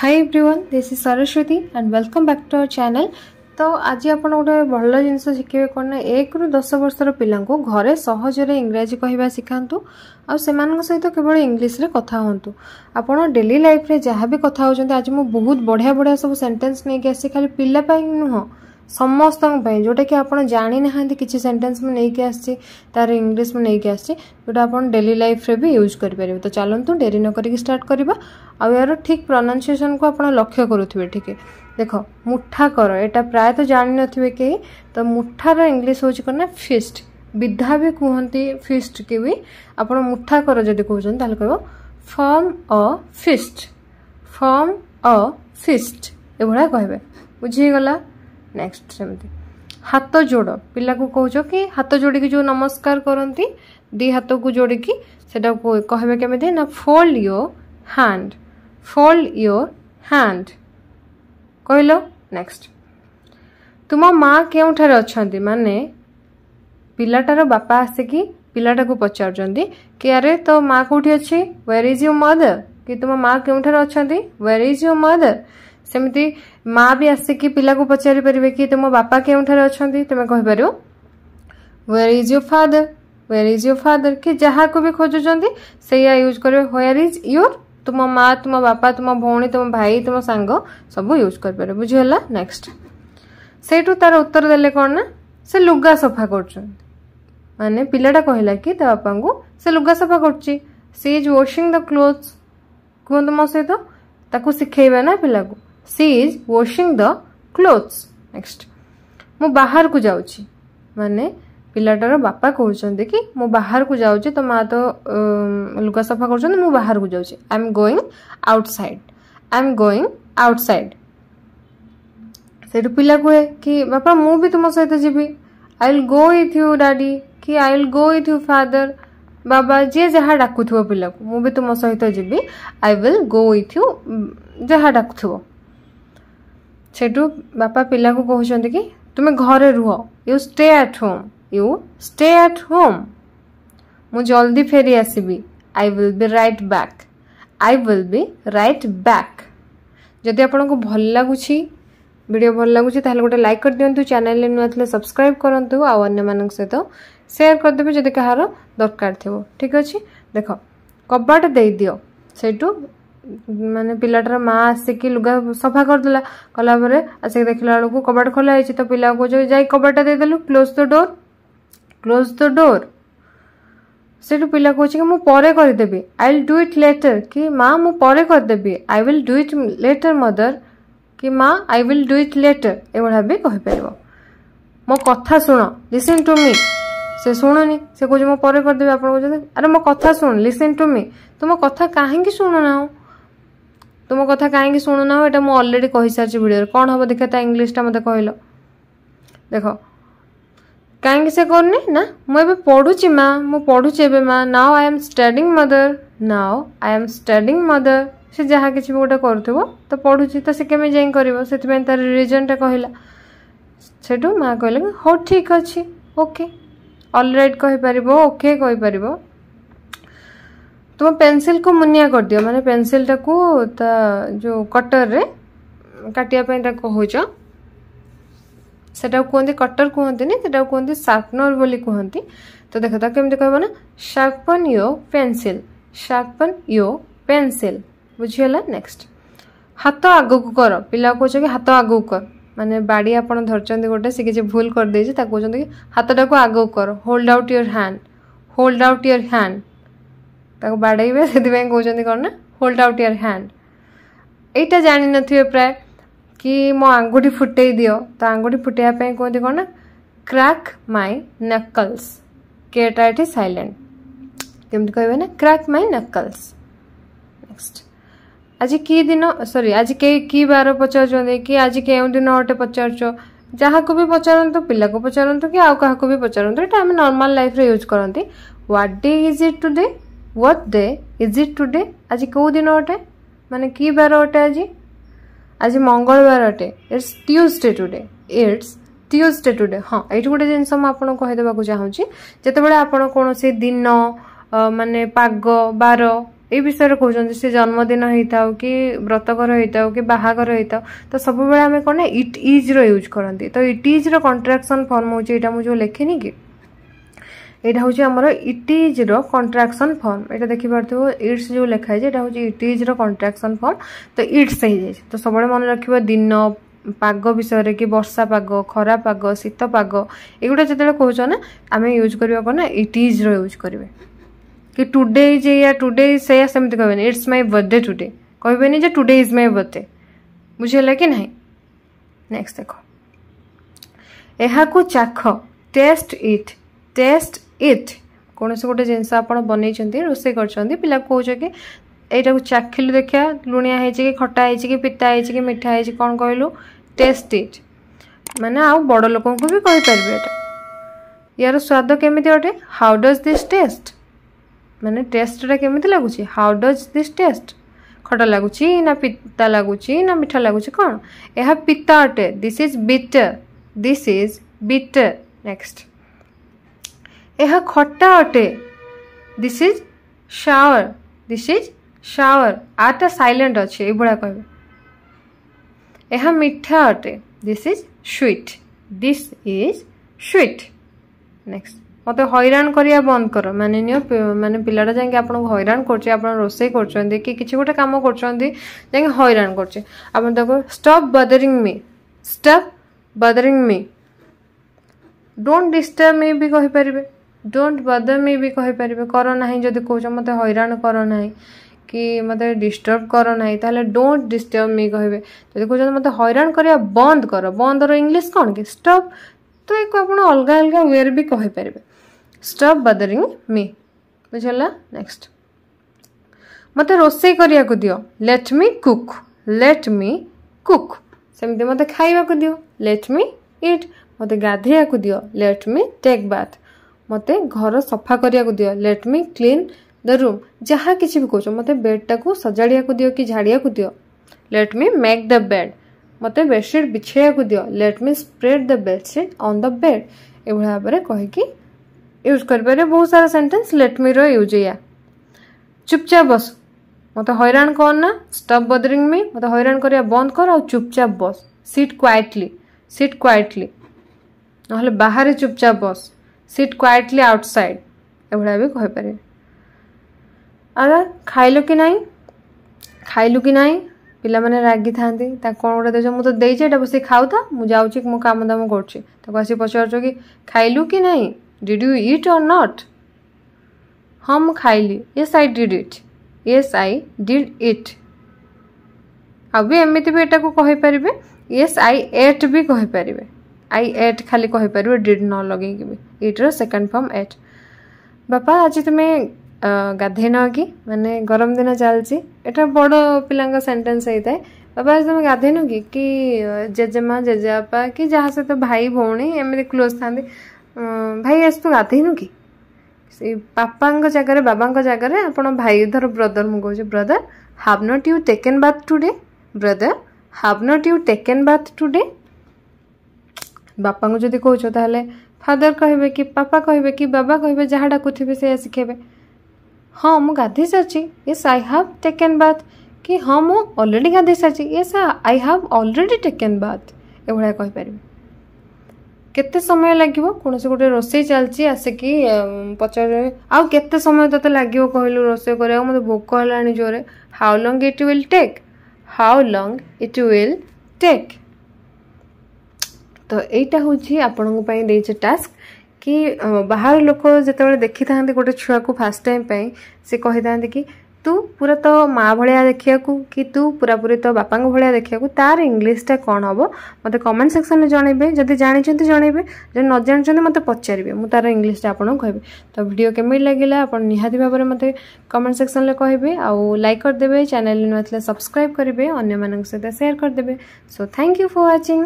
high everyone this is Saraswati and welcome back to our channel ତ ଆଜି ଆପଣ ଗୋଟେ ଭଲ ଜିନିଷ ଶିଖିବେ କ'ଣ ନା ଏକରୁ ଦଶ ବର୍ଷର ପିଲାଙ୍କୁ ଘରେ ସହଜରେ ଇଂରାଜୀ କହିବା ଶିଖାନ୍ତୁ ଆଉ ସେମାନଙ୍କ ସହିତ କେବଳ ଇଂଲିଶରେ କଥା ହୁଅନ୍ତୁ ଆପଣ ଡେଲି ଲାଇଫ୍ରେ ଯାହା ବି କଥା ହେଉଛନ୍ତି ଆଜି ମୁଁ ବହୁତ ବଢ଼ିଆ ବଢ଼ିଆ ସବୁ ସେଣ୍ଟେନ୍ସ ନେଇକି ଆସିଛି ଖାଲି ପିଲା ପାଇଁ ନୁହଁ ସମସ୍ତଙ୍କ ପାଇଁ ଯେଉଁଟାକି ଆପଣ ଜାଣିନାହାନ୍ତି କିଛି ସେଣ୍ଟେନ୍ସ ମୁଁ ନେଇକି ଆସିଛି ତା'ର ଇଂଲିଶ ମୁଁ ନେଇକି ଆସିଛି ଯେଉଁଟା ଆପଣ ଡେଲି ଲାଇଫ୍ରେ ବି ୟୁଜ୍ କରିପାରିବେ ତ ଚାଲନ୍ତୁ ଡେରି ନ କରିକି ଷ୍ଟାର୍ଟ କରିବା ଆଉ ଏହାର ଠିକ୍ ପ୍ରନାଉନ୍ସିଏସନ୍କୁ ଆପଣ ଲକ୍ଷ୍ୟ କରୁଥିବେ ଟିକେ ଦେଖ ମୁଠା କର ଏଇଟା ପ୍ରାୟତଃ ଜାଣିନଥିବେ କେହି ତ ମୁଠାର ଇଂଲିଶ ହେଉଛି କ'ଣ ନା ଫିଷ୍ଟ ବିଧା ବି କୁହନ୍ତି କି ବି ଆପଣ ମୁଠା କର ଯଦି କହୁଛନ୍ତି ତାହେଲେ କହିବ ଫର୍ମ ଅ ଫିଷ୍ଟ ଫର୍ମ ଅ ଫିଷ୍ଟ ଏଭଳିଆ କହିବେ ବୁଝିଗଲା ନେକ୍ସଟ ସେମିତି ହାତ ଯୋଡ଼ ପିଲାକୁ କହୁଛ କି ହାତ ଯୋଡ଼ିକି ଯେଉଁ ନମସ୍କାର କରନ୍ତି ଦୁଇ ହାତକୁ ଯୋଡ଼ିକି ସେଟାକୁ କହିବେ କେମିତି ନା fold your hand fold your hand କହିଲ ନେକ୍ସଟ ତୁମ ମା କେଉଁଠାରେ ଅଛନ୍ତି ମାନେ ପିଲାଟାର ବାପା ଆସିକି ପିଲାଟାକୁ ପଚାରୁଛନ୍ତି କି ଆରେ ତୋ ମା କେଉଁଠି ଅଛି ୱେର୍ ଇଜ୍ ୟୁ ମଦର କି ତୁମ ମା କେଉଁଠାରେ ଅଛନ୍ତି ୱେର୍ ଇଜ୍ ୟୁ ମଦର सेमती माँ भी आसिक पिला को पचारि पारे कि तुम बापा के अच्छा तुम्हें कह पार where is your father where is your father कि जहाँ को भी खोजुं से यूज कर वेयर इज योर तुम माँ तुम बापा तुम भौणी तुम भाई तुम सांग सब यूज कर पार बुझेगा नेक्स्ट से तार उत्तर दे क्या से लुगा सफा कर मानने पाटा कहला कि बापा को से लुगा सफा कर she is washing the cloth कहत मो सहित शिखेबा ना पिला को she is washing the clothes next ମୁଁ ବାହାରକୁ ଯାଉଛି ମାନେ ପିଲାଟାର ବାପା କହୁଛନ୍ତି କି ମୁଁ ବାହାରକୁ ଯାଉଛି ତ ମା ତ ଲୁଗା ସଫା କରୁଛନ୍ତି ମୁଁ ବାହାରକୁ ଯାଉଛି I am going outside I am going outside ସେଇଠୁ ପିଲା କୁହେ କି ବାପା ମୁଁ ବି ତୁମ ସହିତ ଯିବି I will go with you daddy କି I will go with you father ବାବା ଯିଏ ଯାହା ଡାକୁଥିବ ପିଲାକୁ ମୁଁ ବି ତୁମ ସହିତ ଯିବି I will go with you ଯାହା ଡାକୁଥିବ ସେଠୁ ବାପା ପିଲାକୁ କହୁଛନ୍ତି କି ତୁମେ ଘରେ ରୁହ you stay at home you stay at home ମୁଁ ଜଲ୍ଦି ଫେରି ଆସିବି I will be right back I will be right back ଯଦି ଆପଣଙ୍କୁ ଭଲ ଲାଗୁଛି ଭିଡ଼ିଓ ଭଲ ଲାଗୁଛି ତାହେଲେ ଗୋଟେ ଲାଇକ୍ କରିଦିଅନ୍ତୁ ଚ୍ୟାନେଲରେ ନୂଆ ଥିଲେ ସବସ୍କ୍ରାଇବ୍ କରନ୍ତୁ ଆଉ ଅନ୍ୟମାନଙ୍କ ସହିତ ସେୟାର କରିଦେବେ ଯଦି କାହାର ଦରକାର ଥିବ ଠିକ୍ ଅଛି ଦେଖ କବାଟ ଦେଇଦିଅ ସେଇଠୁ ମାନେ ପିଲାଟାର ମା ଆସିକି ଲୁଗା ସଫା କରିଦେଲା କଲାପରେ ଆସିକି ଦେଖିଲା ବେଳକୁ କବାଟ ଖୋଲା ହେଇଛି ତ ପିଲା କହୁଛି ଯାଇ କବାଟଟା ଦେଇଦେଲୁ close the door close the door ସେଠୁ ପିଲା କହୁଛି କି ମୁଁ ପରେ କରିଦେବି I will do it later କି ମା ମୁଁ ପରେ କରିଦେବି I will do it later mother କି ମା I will do it later ଏଭଳିଆ ବି କହିପାରିବ ମୋ କଥା ଶୁଣ ଲିସନ୍ ଟୁ ମି ସେ ଶୁଣୁନି ସେ କହୁଛି ମୁଁ ପରେ କରିଦେବି ଆପଣ କହୁଛନ୍ତି ଆରେ ମୋ କଥା ଶୁଣ ଲିସନ୍ ଟୁ ମି ତୁ ମୋ କଥା କାହିଁକି ଶୁଣୁନାହୁଁ ତୁମ କଥା କାହିଁକି ଶୁଣୁନାହ ଏଇଟା ମୁଁ ଅଲରେଡ଼ି କହିସାରିଛି ଭିଡ଼ିଓରେ କ'ଣ ହେବ ଦେଖ ତା ଇଂଲିଶଟା ମୋତେ କହିଲ ଦେଖ କାହିଁକି ସେ କରୁନି ନା ମୁଁ ଏବେ ପଢ଼ୁଛି ମା ମୁଁ ପଢ଼ୁଛି ଏବେ ମା now I am studying mother now I am studying mother ସେ ଯାହା କିଛି ବି ଗୋଟେ କରୁଥିବ ତ ପଢ଼ୁଛି ତ ସେ କେମିତି ଯାଇ କରିବ ସେଥିପାଇଁ ତା'ର ରିଜନ୍ଟା କହିଲା ସେଠୁ ମା କହିଲେ ହଉ ଠିକ୍ ଅଛି ଓକେ ଅଲରାଇଟ୍ କହିପାରିବ ଓକେ କହିପାରିବ तुम पेनसिल को मुनिया कर दियो माने पेनसिल टा को ता जो कटर रे काटिया पई टा कहो छ सेटा कोंदे कटर कोंदे ने सेटा कोंदे शार्पनर बोली कोंदे तो देखो ता केम देखबो ना sharpen your pencil sharpen your pencil बुझियला नेक्स्ट हाथ आगो को कर पिला को छ कि हाथ आगो कर माने बाड़ी आपन धरचंदी गोटे से किछ भूल कर देजे ता को छ हाथ टा को आगो कर hold out your hand hold out your hand ताको बाड़े से कौन ना होल्ड आउट योर हैंड यहीटा जान न प्राय कि मो आंगुठी फुटे दि तो आंगुठी फुटेपी कहते कौन ना क्राक माई नकल्स केटा ये सैलेंट केमती कह क्राक माई नकल्स नेक्स्ट आज की दिन सरी आज कि बार पचार कि आज क्यों दिन अटे पचार जहाँ को भी पचारत पिला को पचारत कि आउ क्या पचारत ये आम नर्माल लाइफ यूज करती what day is it today what day is it today आज कौ दिन अटे मान कि बार अटे आज आज मंगलवार अटे it's Tuesday today it's Tuesday today हाँ ये गोटे जिनस मुझे कहीदेक चाहिए जितेबाला आपड़ कौन दिन मानने पग बार ये विषय कहते से जन्मदिन होता कि व्रतघर होता कि बाहाघर होता तो सब बेले आम कौन इट इज यूज करती तो इट इज कंट्राक्शन फर्म हूँ मुझे लिखे कि এটা হচ্ছে আমার ইটিজর কন্ট্রাকশন ফর্ম এটা দেখিপার্থ ইটস যে লেখা হয়েছে এটা হচ্ছে ইটিজর কন্ট্রাকশন ফর্ম তো ইটস হয়ে তো সবুলে মনে রাখবে দিন ପାଗ ବିଷୟରେ କି ବର୍ଷା ପାଗ ଖରା ପାଗ ଶୀତ ପାଗ ଏଗୁଡ଼ା ଯେତେବେଳେ କହୁଛ ନା ଆମେ ୟୁଜ୍ କରିବା କ'ଣ ନା ଇଟ୍ ଇଜ୍ର ୟୁଜ୍ କରିବେ କି ଟୁଡେ ଇଜ୍ ଏଇଆ ଟୁଡେ ଇଜ୍ ସେଇଆ ସେମିତି କହିବେନି ଇଟ୍ସ ମାଇ ବର୍ଥଡେ ଟୁଡେ କହିବେନି ଯେ ଟୁଡେ ଇଜ୍ ମାଇ ବର୍ଥଡେ ବୁଝିହେଲା କି ନାହିଁ ନେକ୍ସଟ ଦେଖ ଏହାକୁ ଚାଖ ଟେଷ୍ଟ ଇଟ୍ ଟେଷ୍ଟ ଇଟ୍ କୌଣସି ଗୋଟେ ଜିନିଷ ଆପଣ ବନେଇଛନ୍ତି ରୋଷେଇ କରିଛନ୍ତି ପିଲାକୁ କହୁଛ କି ଏଇଟାକୁ ଚାଖିଲୁ ଦେଖିବା ଲୁଣିଆ ହେଇଛି କି ଖଟା ହେଇଛି କି ପିତା ହେଇଛି କି ମିଠା ହେଇଛି କ'ଣ କହିଲୁ ଟେଷ୍ଟ ଇଟ୍ ମାନେ ଆଉ ବଡ଼ ଲୋକଙ୍କୁ ବି କହିପାରିବେ ଏଇଟା ୟାର ସ୍ୱାଦ କେମିତି ଅଟେ ହାଉ ଡଜ୍ ଦିସ୍ ଟେଷ୍ଟ ମାନେ ଟେଷ୍ଟଟା କେମିତି ଲାଗୁଛି ହାଉ ଡଜ୍ ଦିସ୍ ଟେଷ୍ଟ ଖଟା ଲାଗୁଛି ନା ପିତା ଲାଗୁଛି ନା ମିଠା ଲାଗୁଛି କ'ଣ ଏହା ପିତା ଅଟେ this is bitter this is bitter next ଏହା ଖଟା ଅଟେ this is sour this is sour ଆଟା ସାଇଲେଣ୍ଟ ଅଛି ଏଇଭଳିଆ କହିବେ ଏହା ମିଠା ଅଟେ this is sweet this is sweet next ମୋତେ ହଇରାଣ କରିବା ବନ୍ଦ କର ମାନେ ନିଅ ମାନେ ପିଲାଟା ଯାଇକି ଆପଣଙ୍କୁ ହଇରାଣ କରୁଛି ଆପଣ ରୋଷେଇ କରୁଛନ୍ତି କି କିଛି ଗୋଟେ କାମ କରୁଛନ୍ତି ଯାଇକି ହଇରାଣ କରୁଛି ଆପଣ ତାକୁ ଷ୍ଟପ୍ ବଦରିଂ ମି ଷ୍ଟପ୍ ବଦରିଂ ମି ଡୋଣ୍ଟ ଡିଷ୍ଟର୍ବ ମି ବି କହିପାରିବେ डोंट बदर मी भी कहीपर कर ना जब कौच मत हईरा कर ना कि मत डिस्टर्ब कर ना तो डोंट डिस्टर्ब मी कहे जब कौन मत हईरा कर बंद कर बंद रंग्लीश कौन कि स्टप तो एक आप अलग अलग वे भी कहीपर स्टप बदरिंग मी बुझला नेक्स्ट मत रोष करने को दि let me cook let me cook सेमती मत खाइबा दि लेट मी इट मत गाधे दि लेट मी टेक बाथ ମୋତେ ଘର ସଫା କରିବାକୁ ଦିଅ ଲେଟ୍ ମି କ୍ଲିନ୍ ଦ ରୁମ୍ ଯାହା କିଛି ବି କହୁଛ ମୋତେ ବେଡ଼୍ଟାକୁ ସଜାଡ଼ିବାକୁ ଦିଅ କି ଝାଡ଼ିବାକୁ ଦିଅ let me make the bed ମୋତେ ବେଡ଼ସିଟ୍ ବିଛେଇବାକୁ ଦିଅ let me spread the bedsheet on the bed ଏଭଳି ଭାବରେ କହିକି ୟୁଜ୍ କରିପାରିବେ ବହୁତ ସାରା ସେଣ୍ଟେନ୍ସ ଲେଟ୍ ମିର ୟୁଜ୍ ଏଇଆ ଚୁପଚାପ ବସ ମୋତେ ହଇରାଣ କର ନା ଷ୍ଟପ୍ ବଦରିଂ ମି ମୋତେ ହଇରାଣ କରିବା ବନ୍ଦ କର ଆଉ ଚୁପଚାପ ବସ ସିଟ୍ କ୍ୱାଇଟଲି ସିଟ୍ କ୍ୱାଇଟଲି ନହେଲେ ବାହାରେ ଚୁପଚାପ ବସ ସିଟ୍ କ୍ୱାଇଟଲି ଆଉଟସାଇଡ୍ ଏଭଳିଆ ବି କହିପାରିବେ ଆଉ ଖାଇଲୁ କି ନାହିଁ ଖାଇଲୁ କି ନାହିଁ ପିଲାମାନେ ରାଗିଥାନ୍ତି ତାଙ୍କୁ କ'ଣ ଗୋଟେ ଦେଉଛ ମୁଁ ତ ଦେଇଛି ଏଇଟା ବସିକି ଖାଉଥା ମୁଁ ଯାଉଛି ମୁଁ କାମ ଦାମ କରୁଛି ତାକୁ ଆସି ପଚାରୁଛ କି ଖାଇଲୁ କି ନାହିଁ did you eat or not ହଁ ମୁଁ ଖାଇଲି yes I did it yes I did it ଆଉ ବି ଏମିତି ବି ଏଟାକୁ କହିପାରିବେ ୟେସ୍ ଆଇ ଏଟ୍ ବି କହିପାରିବେ आई एट खाली कहीपर डिड न लगे इटर सेकेंड फर्म एट बापा आज तुम्हें गाधे न कि मैंने गरम दिन चलती एटा बड़ पिला सेटेन्स होता है बापा आज तो तुम गाधे न कि कि जेजेमा जेजेपा कि जहाँ सहित भाई भौणी एम क्लोज था भाई आज तू गाधे न कि बापा जगार बाबा जगार आप भाई धर ब्रदर मुझे कहे brother have not you taken bath today brother have not you taken bath today ବାପାଙ୍କୁ ଯଦି କହୁଛ ତାହେଲେ ଫାଦର କହିବେ କି ପାପା କହିବେ କି ବାବା କହିବେ ଯାହା ଡାକୁଥିବେ ସେଇଆ ଶିଖେଇବେ ହଁ ମୁଁ ଗାଧୋଇ ସାରିଛି yes I have taken bath କି ହଁ ମୁଁ ଅଲରେଡ଼ି ଗାଧୋଇ ସାରିଛି yes I have already taken bath ଏଭଳିଆ କହିପାରିବି କେତେ ସମୟ ଲାଗିବ କୌଣସି ଗୋଟେ ରୋଷେଇ ଚାଲିଛି ଆସିକି ପଚାରିବେ ଆଉ କେତେ ସମୟ ତୋତେ ଲାଗିବ କହିଲୁ ରୋଷେଇ କରିବାକୁ ମୋତେ ଭୋକ ହେଲାଣି ଜୋରେ how long it will take how long it will take ତ ଏଇଟା ହେଉଛି ଆପଣଙ୍କ ପାଇଁ ଦେଇଛି ଟାସ୍କ କି ବାହାର ଲୋକ ଯେତେବେଳେ ଦେଖିଥାନ୍ତି ଗୋଟେ ଛୁଆକୁ ଫାର୍ଷ୍ଟ ଟାଇମ୍ ପାଇଁ ସେ କହିଥାନ୍ତି କି ତୁ ପୁରା ତ ମା ଭଳିଆ ଦେଖିବାକୁ କି ତୁ ପୁରାପୁରି ତ ବାପାଙ୍କ ଭଳିଆ ଦେଖିବାକୁ ତାର ଇଂଲିଶଟା କ'ଣ ହେବ ମୋତେ କମେଣ୍ଟ ସେକ୍ସନରେ ଜଣେଇବେ ଯଦି ଜାଣିଛନ୍ତି ଜଣେଇବେ ଯଦି ନ ଜାଣିଛନ୍ତି ମୋତେ ପଚାରିବେ ମୁଁ ତାର ଇଂଲିଶଟା ଆପଣଙ୍କୁ କହିବି ତ ଭିଡ଼ିଓ କେମିତି ଲାଗିଲା ଆପଣ ନିହାତି ଭାବରେ ମୋତେ କମେଣ୍ଟ ସେକ୍ସନରେ କହିବେ ଆଉ ଲାଇକ୍ କରିଦେବେ ଚ୍ୟାନେଲ୍ ନୂଆ ଥିଲେ ସବସ୍କ୍ରାଇବ୍ କରିବେ ଅନ୍ୟମାନଙ୍କ ସହିତ ସେୟାର କରିଦେବେ so thank you for watching